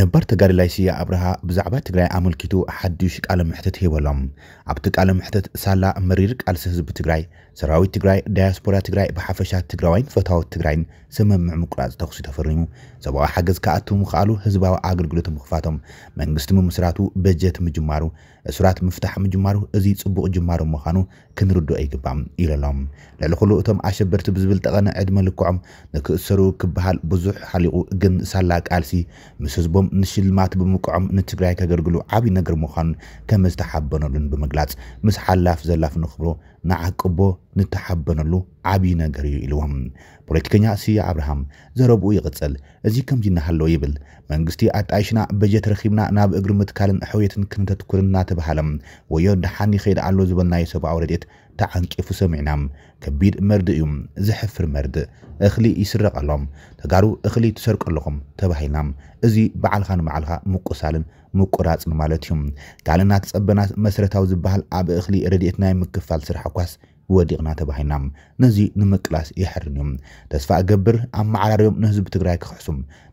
ነባር ተጋደላይ ስያ ኣብርሃ ብዛዕባ ትግራይ ኣመልኪቱ ሓዱሽ ቃለ ምሕተት ሂበሎም ኣብቲ ቃለ ምሕተት ሳላ መሪር ቃልሲ ህዝቢ ትግራይ ሰራዊት ትግራይ፣ ዳያስፖራ ትግራይ ብሓፈሻ ትግራዋይን ፈታዊት ትግራይን ስምምዕ ምቁራፅ ተኽሲ ተፈሪሙ ሰብዊ ሓገዝ ክኣቱ ምክኣሉ ህዝባዊ ኣገልግሎት ምኽፋቶም መንግስቲ ምምስራቱ በጀት ምጅማሩ እስራት ምፍታሕ ምጅማሩ እዚ ፅቡቅ ጅማሩ ምዃኑ ክንርድኦ ኣይግባም ኢለሎም ልዕሊ ኩሉ እቶም ኣሸበርቲ ብዝብል ጠቐነ ዕድመ ልክዖም ንክእሰሩ ክበሃል ብዙሕ ሓሊቑ ግን ሳላ ቃልሲ ምስ ህዝቦም ንሽልማት ብምቅዖም ንትግራይ ከገልግሉ ዓብዪ ነገር ምዃኑን ከም ዝተሓበነሉን ብምግላጽ ምስ ሓላፍ ዘላፍ ንኽብሮ ንዓቅቦ ንተሓበነሉ ዓብዪ ነገር እዩ ኢልዎም ፖለቲከኛ ስየ ኣብርሃም ዘረብኡ ይቕፅል እዚ ከምዚ እናሃለዎ ይብል መንግስቲ ኣጣይሽና በጀት ረኺብና ናብ እግሪ ምትካልን ሕውየትን ክንተትኩርና እናተባሃለ ወዮ ድሓኒ ይኸይድ ኣሎ ዝበልናዮ ሰብኣዊ ረድኤት ተዓንቂፉ ሰሚዕና ከቢድ መርዲ እዩ ዝሕፍር መርዲ እኽሊ ይስረቕ ኣሎም ተጋሩ እኽሊ ትሰርቀ ኣለኹም ተባሂልና እዚ በዓልኻ ንበዓልኻ ምቁሳልን ምቁራፅን ማለት እዩ ካልእ እናተፀበና መሰረታዊ ዝበሃል ኣብ እኽሊ ረድኤት ናይ ምክፋል ስራሕ ኳስ ወዲቕና ተባሂልና ነዚ ንምቅላስ ይሕርን እዩ ተስፋ እገብር መዓራርዮም ንህዝቢ ትግራይ ክክሕሱ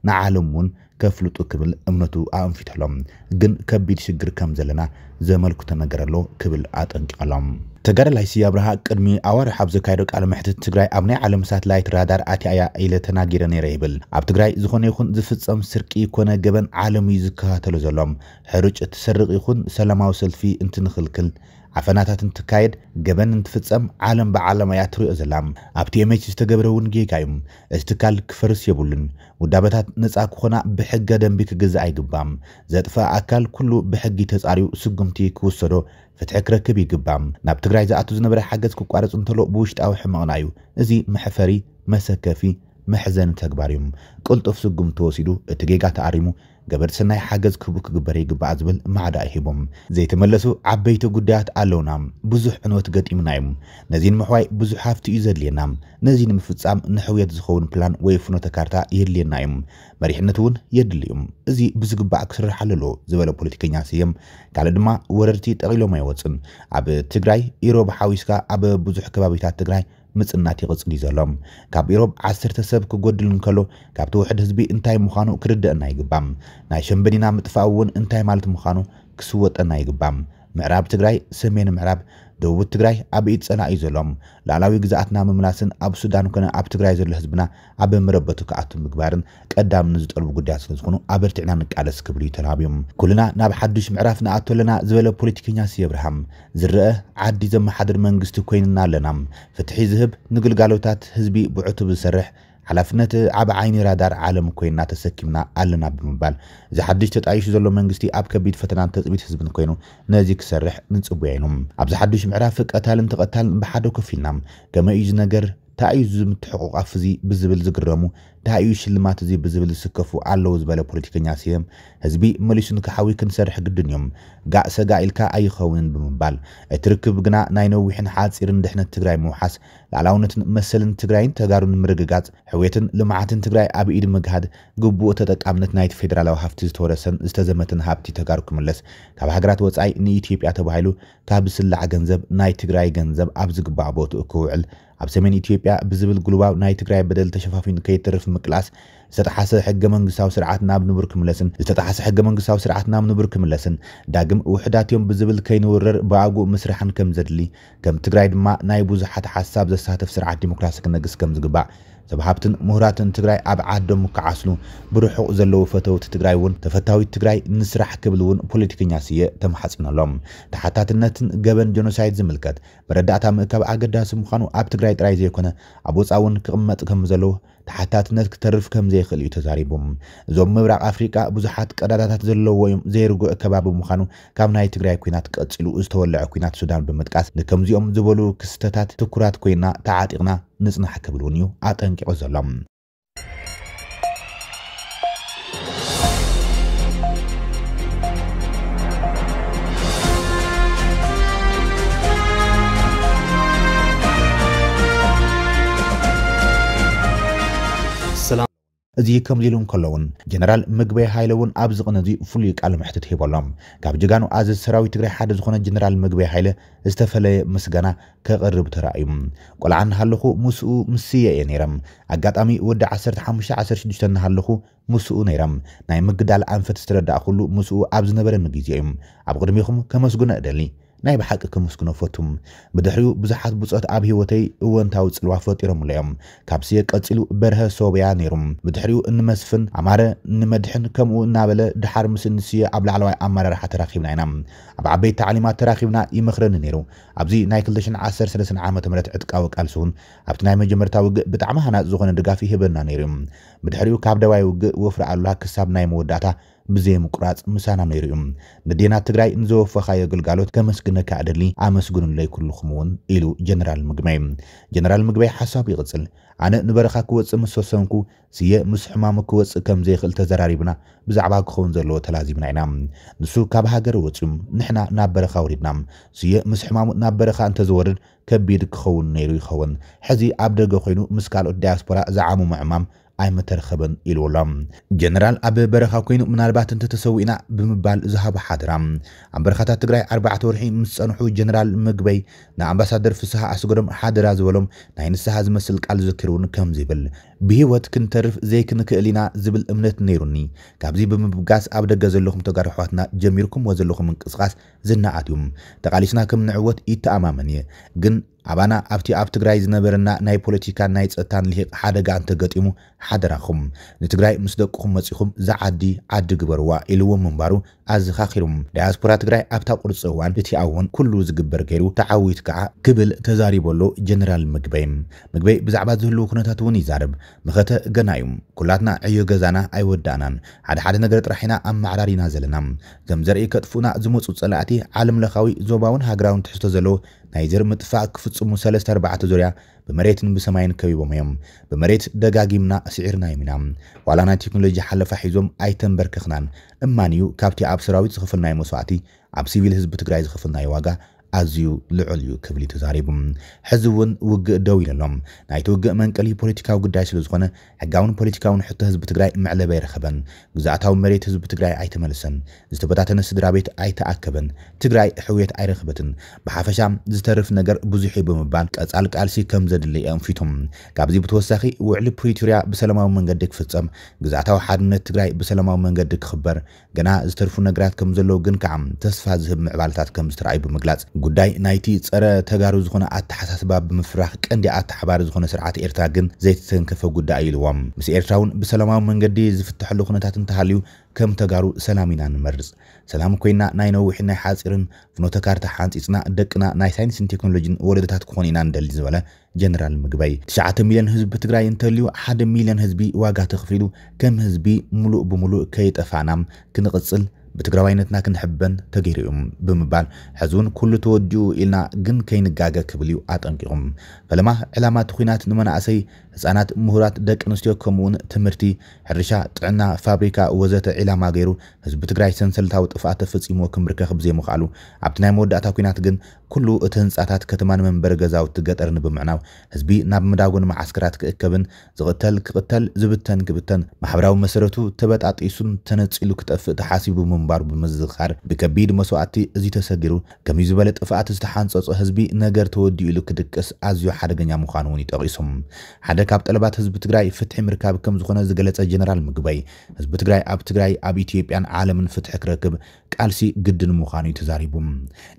ንዓለም እውን ከፍልጡ ክብል እምነቱ ኣእንፊትሕሎም ግን ከቢድ ሽግር ከም ዘለና ዘመልክቶ ነገር ኣሎ ክብል ኣጠንቂቐሎም ተጋዳላይ ስያ ኣብርሃ ቅድሚ ኣዋርሕ ኣብ ዘካየዶ ቃል ምሕትት ትግራይ ኣብ ናይ ዓለም ሳትላይት ራዳር ኣትያያ ኢለ ተናጊረ ነይረ ይብል ኣብ ትግራይ ዝኾነ ይኹን ዝፍፀም ስርቂ ኮነ ገበን ዓለም እዩ ዝከታተሉ ዘሎም ሕርጭ ትሰርቕ ይኹን ሰላማዊ ሰልፊ እንትንኽልክል ዓፈናታት እንትካየድ ገበን እንትፍፀም ዓለም ብዓለም እያ ትሪኦ ዘላ ኣብቲ የመች ዝተገብረ እውን ጌጋ እዩ እዚ ትካል ክፈርስ የብሉን ውዳበታት ነፃ ክኾና ብሕገ ደንቢ ክግዛእ ኣይግባም ዘጥፈ ኣካል ኩሉ ብሕጊ ተፃሪዩ ስጉምቲ ክውሰዶ ፍትሒ ክረክብ ይግባም ናብ ትግራይ ዝኣቱ ዝነበረ ሓገዝ ክቋረፅ እንተሎ ብውሽጣዊ ሕመቕና እዩ እዚ መሕፈሪ መሰከፊ መሕዘኒ ተግባር እዩ ቅልጡፍ ስጉም ተወሲዱ እቲ ጌጋ ተኣሪሙ ገበር ሰናይ ሓገዝ ክቡ ክግበር ይግባኣ ዝብል ማዕዳ ይሂቦም ዘይተመለሱ ዓበይቲ ጉዳያት ኣለውና ብዙሕ ዕንወት ገጢምና እዩ ነዚ ንምሕዋይ ብዙሕ ሃፍቲ እዩ ዘድልየና ነዚ ንምፍፃም ንሕውየት ዝኸውን ፕላን ወይ ፍኖተ ካርታ የድልየና እዩ መሪሕነት እውን የድሊ እዩ እዚ ብዝግባእ ክስራሕ ኣለዎ ዝበለ ፖለቲከኛ ስየም ካልእ ድማ ወረርቲ ጠቂሎም ኣይወፅን ኣብ ትግራይ ኢሮብ ሓዊስካ ኣብ ብዙሕ ከባቢታት ትግራይ ምፅናት ይቕፅል እዩ ዘሎም ካብ ኢሮብ ዓሰርተ ሰብ ክጎድል እንከሎ ካብቲ ውሕድ ህዝቢ እንታይ ምዃኑ ክርድአና ይግባም ናይ ሸንበዲና ምጥፋእ እውን እንታይ ማለት ምዃኑ ክስወጠና ይግባም ምዕራብ ትግራይ ሰሜን ምዕራብ ደቡብ ትግራይ ኣብ ኢድ ፀና እዩ ዘሎም ላዕላዊ ግዛኣትና ምምላስን ኣብ ሱዳን ኮነ ኣብ ትግራይ ዘሎ ህዝብና ኣብ መረበቱ ክኣቱ ምግባርን ቀዳምነት ዝጠልቡ ጉዳያት ስለ ዝኾኑ ኣበርቲዕና ንቃለስ ክብሉ እዩ ተናብዮም ኩልና ናብ ሓዱሽ ምዕራፍ ንኣቶ ኣለና ዝበለ ፖለቲከኛ ስ ስየብርሃም ዝረአ ዓዲ ዘመሓድር መንግስቲ ኮይንና ኣለና ፍትሒ ዝህብ ንግልጋሎታት ህዝቢ ብዕቱብ ዝሰርሕ ሓላፍነት ኣብ ዓይኒ ራዳር ዓለም ኮይንና ተሰኪምና ኣለና ብምባል እዚ ሓድሽ ተጣይሹ ዘሎ መንግስቲ ኣብ ከቢድ ፈተናን ተፅቢት ህዝብን ኮይኑ ነዚ ክሰርሕ ንፅቡያ ኢኑ ኣብዚ ሓዱሽ ምዕራፍ ቀታልን ተቐታልን ብሓደ ኮፍ ኢልና ከመይ እዩ ዝነገር እንታይ እዩ ዝምትሕቑቓፍ እዚ ብዝብል ዝግረሙ እንታይ እዩ ሽልማት እዚ ብዝብል ዝስከፉ ኣለዉ ዝበለ ፖለቲከኛ ስዮም ህዝቢ መሊሱ ንክሓዊ ክንሰርሕ ግድን እዮም ጋእ ሰጋ ኢልካ ኣይኸውንን ብምባል እቲ ርክብ ግና ናይ ነዊሕን ሓፂርን ድሕነት ትግራይ ምውሓስ ላዕላውነትን መሰልን ትግራይን ተጋሩን ምርግጋፅ ሕውየትን ልምዓትን ትግራይ ኣብ ኢድ ምግሃድ ግቡእ ተጠቃምነት ናይቲ ፌደራላዊ ሃፍቲ ዝተወረሰን ዝተዘመትን ሃብቲ ተጋሩ ክምለስ ካብ ሃገራት ወፃኢ ንኢትዮጵያ ተባሂሉ ካብ ዝስላዕ ገንዘብ ናይ ትግራይ ገንዘብ ኣብ ዝግባእ ቦትኡ ክውዕል ኣብ ሰሜን ኢትዮጵያ ብዝብል ጉልባብ ናይ ትግራይ በደል ተሸፋፊኑ ከይትርፍ ምቅላስ ዝተጣሓሰ ሕገ መንግስታዊ ስርዓት ናብ ንቡር ክምለስን ዝተጣሓሰ ሕገ መንግስታዊ ስርዓት ናብ ንቡር ክምለስን ዳግም ውሕዳት እዮም ብዝብል ከይንውረር ብኣግኡ ምስራሕን ከም ዘድሊ ከም ትግራይ ድማ ናይ ብዙሓት ሓሳብ ዘሳተፍ ስርዓት ዲሞክራሲ ክነግስ ከም ዝግባእ ሰብሃብትን ምሁራትን ትግራይ ኣብ ዓዶም ክዓስሉ ብርሑቕ ዘለዉ ፈተውቲ ትግራይ እውን ተፈታዊት ትግራይ ንስራሕ ክብል እውን ፖለቲከኛ ስየ ተማሓፂነሎም ተሓታትነትን ገበን ጀኖሳይድ ዝምልከት መረዳእታ ምእካብ ኣገዳሲ ምዃኑ ኣብ ትግራይ ጥራይ ዘይኮነ ኣብ ወፃ እውን ክቕመጥ ከም ዘለዎ ተሓታትነት ክተርፍ ከም ዘይኽእል እዩ ተዛሪቡ እዞም ምብራቅ ኣፍሪቃ ብዙሓት ቀዳዳታት ዘለዎ እዮም ዘይርጉዕ ከባቢ ምዃኑ ካብ ናይ ትግራይ ኩናት ቀፂሉ ዝተወልዐ ኩናት ሱዳን ብምጥቃስ ንከምዚኦም ዝበሉ ክስተታት ትኩራት ኮይና ተዓጢቕና ንፅናሕ ክብል እውን እዩ ኣጠንቂዑ ዘሎ እዚ ከምዚ ኢሉ እንከሎ እውን ጀነራል ምግበይ ሃይለ እውን ኣብ ዝቕን እዚ ፍሉይ ቃል ምሕትት ሂበሎም ካብ ጅጋኑ ኣዘዝ ሰራዊት ትግራይ ሓደ ዝኾነ ጀነራል ምግበይ ሃይለ ዝተፈለየ ምስጋና ከቐርብ ተረእዩ ቆልዓ እናሃለኹ ምስኡ ምስየ እየ ነይሮም ኣጋጣሚ ወዲ 1516 እናሃለኹ ምስኡ ነይሮም ናይ ምግዳል ኣንፈት ዝተረዳእ ኩሉ ምስኡ ኣብ ዝነበረኒ ግዜ እዩ ኣብ ቅድሚኹም ከመስጉነ እደሊ ናይ ብሓቂ ክምስክኖ ፈቱ ብድሕሪኡ ብዙሓት ብፆት ኣብ ሂወተይ እወንታዊ ፅልዋ ፈጢሮምሉ እዮም ካብ ስየ ቀፂሉ በርሀ ሶብያ ነይሩ ብድሕሪኡ እንመስፍን ኣማረ ንመድሕን ከምኡ እናበለ ድሓር ምስ ንስየ ኣብ ላዕለዋይ ኣመራርሓ ተራኪብና ኢና ኣብ ዓበይቲ ተዕሊማት ተራኪብና ይመክረኒ ነይሩ ኣብዚ ናይ 213 ዓ ም ዕጥቃዊ ቃልሲ እውን ኣብቲ ናይ መጀመርታ ውግእ ብጣዕሚ ሃናፅ ዝኾነ ድጋፍ ይህበና ነይሩ ብድሕሪኡ ካብ ደባይ ውግእ ወፍሪ ኣሉላ ክሳብ ናይ መወዳእታ ብዘይ ምቁራፅ ምሳና ነይሩ እዩ ንዴና ትግራይ ንዘወፈኻዮ ግልጋሎት ከመስግነካ ዕደሊ ኣመስግኑለይ ኩልኹም እውን ኢሉ ጀነራል ምግበይ ጀነራል ምግበይ ሓሳብ ይቕፅል ኣነ ንበረኻ ክወፅእ ምስ ወሰንኩ ስየ ምስ ሕማሙ ክወፅእ ከም ዘይኽእል ተዘራሪብና ብዛዕባ ክኸውን ዘለዎ ተላዚምና ኢና ንሱ ካብ ሃገር ወፅዩ ንሕና ናብ በረኻ ወሪድና ስየ ምስ ሕማሙ ናብ በረኻ እንተዝወርድ ከቢድ ክኸውን ነይሩ ይኸውን ሕዚ ኣብ ደገ ኮይኑ ምስ ካልኦት ዳያስፖራ ዝዓሙሙ ሕማም ኣይመተረኸበን ኢልዎ ኣሎ ጀነራል ኣብ በረኻ ኮይኑ ምናልባት እንተ ተሰዊእና ብምባል ዝሃቦ ሓደራ ኣብ በረኻታት ትግራይ ኣርባዕተ ወርሒ ምስ ፀንሑ ጀነራል ምግበይ ንኣምባሳደር ፍስሓ ኣስገዶም ሓደራ ዝበሎም ናይ ንስሓ ዝመስል ቃል ዝክር እውን ከምዚ ይብል ብሂወት ክንተርፍ ዘይክንክእል ኢና ዝብል እምነት ነይሩኒ ካብዚ ብምብጋስ ኣብ ደገ ዘለኹም ተጋር ኣሕዋትና ጀሚርኩምዎ ዘለኹም ምንቅስቃስ ዝነኣት እዩ ተቃሊስና ከም ንዕወት ይተኣማመን እየ ግን ኣባና ኣብቲ ኣብ ትግራይ ዝነበረና ናይ ፖለቲካን ናይ ፀጥታን ልሂቕ ሓደጋ እንተገጢሙ ሓደራኹም ንትግራይ ምስ ደቅኹም መፂኹም ዝዓዲ ዓዲ ግበርዋ ኢልዎም ምንባሩ ኣዘኻኺሩ ዳያስፖራ ትግራይ ኣብታ ቁርፂ እዋን እቲ እውን ኩሉ ዝግበር ገይሩ ተዓዊት ከዓ ክብል ተዛሪበሎ ጀነራል ምግበይ ምግበይ ብዛዕባ ዝህልው ኩነታት እውን ይዛርብ ምኸተ ገና እዩ ኩላትና ዕዮ ገዛና ኣይወዳእናን ሓደ ሓደ ነገር ጥራሕ ኢና ኣመዓራሪና ዘለና ከም ዘርኢ ከጥፉና ዝመፁ ፀላእቲ ዓለም ዞባውን ሃገራውን ትሕዝቶ ዘለዎ ናይ ዘር ምጥፋእ ክፍጽሙ 34 ዙርያ ብመሬትን ብሰማይን ከቢቦም እዮም ብመሬት ደጋጊምና ኣስዒርና እዮም ኢና ዋላ ናይ ቴክኖሎጂ ሓለፋ ሒዞም ኣይተንበርክኽናን እማንዩ ካብቲ ኣብ ሰራዊት ዝኽፍልናዮ መስዋዕቲ ኣብ ሲቪል ህዝቢ ትግራይ ዝኽፍልናዮ ዋጋ ኣዝዩ ልዑል እዩ ክብል ተዛሪቡ ሕዚ እውን ውግእ ደው ኢሉ ኣሎም ናይቲ ውግእ መንቀሊ ፖለቲካዊ ጉዳይ ስለ ዝኾነ ሕጋውን ፖለቲካውን ሕቶ ህዝቢ ትግራይ መዕለበ ይረኸበን ግዛእታዊ መሬት ህዝቢ ትግራይ ኣይተመልሰን ዝተበታተነ ስድራ ቤት ኣይተኣከበን ትግራይ ሕውየት ኣይረኽበትን ብሓፈሻ ዝተርፍ ነገር ብዙሕ ብምባል ቀፃል ቃልሲ ከም ዘድሊ ኣንፊቶም ካብዚ ብተወሳኺ ውዕሊ ፕሪቶርያ ብሰላማዊ መንገዲ ክፍፀም ግዛእታዊ ሓድነት ትግራይ ብሰላማዊ መንገዲ ክኽበር ገና ዝተርፉ ነገራት ከም ዘለዉ ግን ከዓ ተስፋ ዝህብ ምዕባልታት ከም ዝተረኣዩ ብምግላፅ ጉዳይ ናይቲ ፀረ ተጋሩ ዝኾነ ኣተሓሳስባ ብምፍራኽ ቀንዲ ኣተሓባሪ ዝኾነ ስርዓት ኤርትራ ግን ዘይተተንከፈ ጉዳይ ኢልዎም ምስ ኤርትራ እውን ብሰላማዊ መንገዲ ዝፍትሐሉ ኩነታት እንተሃልዩ ከም ተጋሩ ሰላም ኢና ንመርፅ ሰላም ኮይና ናይ ነዊሕን ናይ ሓፂርን ፍኖተ ካርታ ሓንፂፅና ደቅና ናይ ሳይንስን ቴክኖሎጂን ወለድታት ክኾን ኢና ንደሊ ዝበለ ጀነራል ምግበይ ትሽዓተ ሚልዮን ህዝቢ ትግራይ እንተልዩ ሓደ ሚልዮን ህዝቢ ዋጋ ተኽፊሉ ከም ህዝቢ ሙሉእ ብሙሉእ ከይጠፋናም ክንቕፅል ብትግራዋይነትና ክንሕበን ተገይሩኦም ብምባል ሕዚ እውን ኩሉ ተወዲኡ ኢልና ግን ከይንጋገ ክብል እዩ ኣጠንቂቑም ፈለማ ዕላማ እቲ ኩናት ንመናእሰይ ህፃናት፣ ምሁራት፣ ደቂ አንስትዮ ከምኡውን ትምህርቲ፣ ሕርሻ፣ ጥዕና፣ ፋብሪካ ወዘተ ዒላማ ገይሩ ህዝቢ ትግራይ ሰንሰለታዊ ጥፍኣት ተፈፂሞ ክምርከክ ብዘይምኽኣሉ ኣብቲ ናይ መወዳእታ ኩናት ግን ኩሉ እቲ ህንፃታት ከተማ ንመንበሪ ገዛውቲ ገጠር ንብምዕናው ህዝቢ ናብ ምዳጎን መዓስከራት ክእከብን ዝቕተል ክቕተል ዝብተን ክብተን ማሕበራዊ መሰረቱ ተበጣጢሱን ተነፂሉ ክጠፍእ ተሓሲቡ ምንባሩ ብምዝኻር ብከቢድ መስዋዕቲ እዚ ተሰጊሩ ከምዚ ዝበለ ጥፍኣት ዝተሓንፀፆ ህዝቢ ነገር ተወዲኡ ኢሉ ክድቅስ ኣዝዩ ሓደገኛ ምዃኑ እውን ይጠቂሶም ሓደ ካብ ጠለባት ህዝቢ ትግራይ ፍትሒ ምርካብ ከም ዝኾነ ዝገለፀ ጀነራል ምግበይ ህዝቢ ትግራይ ኣብ ትግራይ ኣብ ኢትዮጵያን ዓለምን ፍትሒ ክረክብ ቃልሲ ግድን ምዃኑ እዩ ተዛሪቡ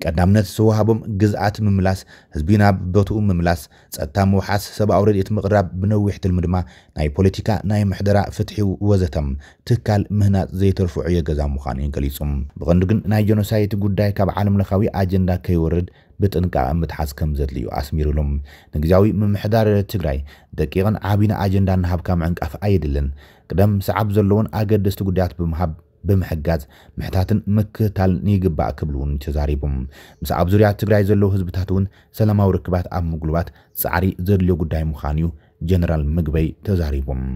ቀዳምነት ዝወሃቦም ግዝኣት ምምላስ ህዝቢ ናብ በትኡ ምምላስ ፀጥታ ምውሓስ ሰብኣዊ ረድኤት ምቕራብ ብነዊሕ ትልሚ ድማ ናይ ፖለቲካ ናይ ምሕደራ ፍትሒ ወዘተም ትካል ምህናፅ ዘይተርፍዑ የገዛ ምዃኑ እዩ ገሊፁ ብቐንዱ ግን ናይ ጀኖሳይቲ ጉዳይ ካብ ዓለም ለኻዊ ኣጀንዳ ከይወርድ ብጥንቃቐ ምትሓዝ ከም ዘድሊ እዩ ኣስሚሩሎም ንግዜያዊ ምምሕዳር ትግራይ ደቂቕን ዓብይን ኣጀንዳ ንሃብካ ምዕንቃፍ ኣየድልን ቅደም ሰዓብ ዘለዎን ኣገደስቲ ጉዳያት ብምሃብ ብምሕጋዝ ምሕታትን ምክታልን ይግባእ ክብል እውን ተዛሪቡ ምስ ኣብ ዙርያ ትግራይ ዘለዉ ህዝብታት እውን ሰላማዊ ርክባት ኣብ ምግሉባት ፃዕሪ ዘድልዮ ጉዳይ ምዃን እዩ ጀነራል ምግበይ ተዛሪቦም